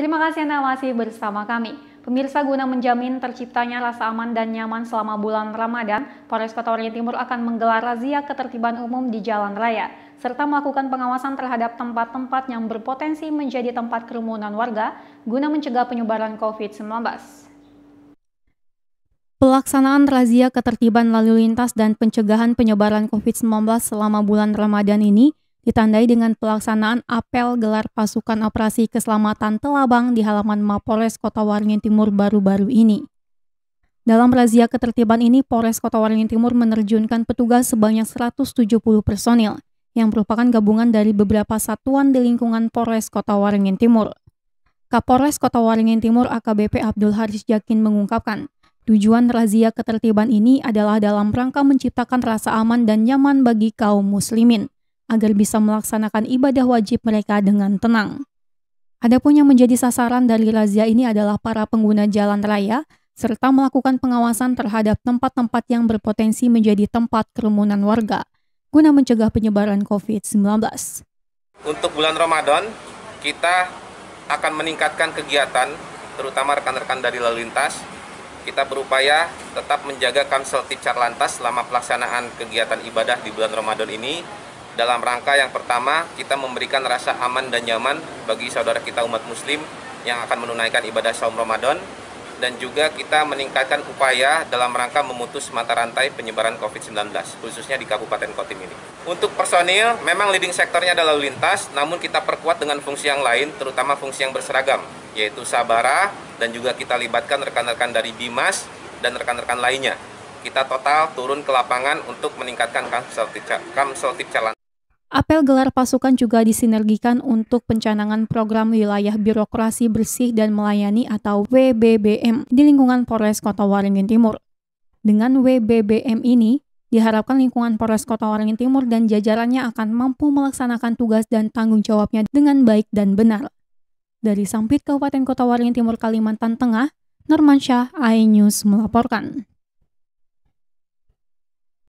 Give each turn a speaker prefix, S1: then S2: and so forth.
S1: Terima kasih Anda masih bersama kami. Pemirsa guna menjamin terciptanya rasa aman dan nyaman selama bulan Ramadan, Polres Kota Waringin Timur akan menggelar razia ketertiban umum di jalan raya, serta melakukan pengawasan terhadap tempat-tempat yang berpotensi menjadi tempat kerumunan warga guna mencegah penyebaran COVID-19. Pelaksanaan razia ketertiban lalu lintas dan pencegahan penyebaran COVID-19 selama bulan Ramadan ini ditandai dengan pelaksanaan apel gelar pasukan operasi keselamatan Telabang di halaman Mapores Kota Waringin Timur baru-baru ini. Dalam razia ketertiban ini, Polres Kota Waringin Timur menerjunkan petugas sebanyak 170 personil, yang merupakan gabungan dari beberapa satuan di lingkungan Polres Kota Waringin Timur. Kapolres Kota Waringin Timur AKBP Abdul Haris Jakin mengungkapkan, tujuan razia ketertiban ini adalah dalam rangka menciptakan rasa aman dan nyaman bagi kaum muslimin agar bisa melaksanakan ibadah wajib mereka dengan tenang. Adapun yang menjadi sasaran dari razia ini adalah para pengguna jalan raya serta melakukan pengawasan terhadap tempat-tempat yang berpotensi menjadi tempat kerumunan warga guna mencegah penyebaran COVID-19.
S2: Untuk bulan Ramadan, kita akan meningkatkan kegiatan terutama rekan-rekan dari lalu lintas. Kita berupaya tetap menjaga kamsel tip lantas selama pelaksanaan kegiatan ibadah di bulan Ramadan ini dalam rangka yang pertama kita memberikan rasa aman dan nyaman bagi saudara kita umat muslim yang akan menunaikan ibadah saum Ramadan dan juga kita meningkatkan upaya dalam rangka memutus mata rantai penyebaran COVID-19 khususnya di Kabupaten Kotim ini. Untuk personil memang leading sektornya adalah lalu lintas namun kita perkuat dengan fungsi yang lain terutama fungsi yang berseragam yaitu Sabara dan juga kita libatkan rekan-rekan dari Bimas dan rekan-rekan lainnya. Kita total turun ke lapangan untuk meningkatkan kamsel tip, kamsel
S1: Apel gelar pasukan juga disinergikan untuk pencanangan program wilayah birokrasi bersih dan melayani atau WBBM di lingkungan Polres Kota Waringin Timur. Dengan WBBM ini, diharapkan lingkungan Polres Kota Waringin Timur dan jajarannya akan mampu melaksanakan tugas dan tanggung jawabnya dengan baik dan benar. Dari Sampit Kabupaten Kota Waringin Timur, Kalimantan Tengah, Normansyah, iNews melaporkan.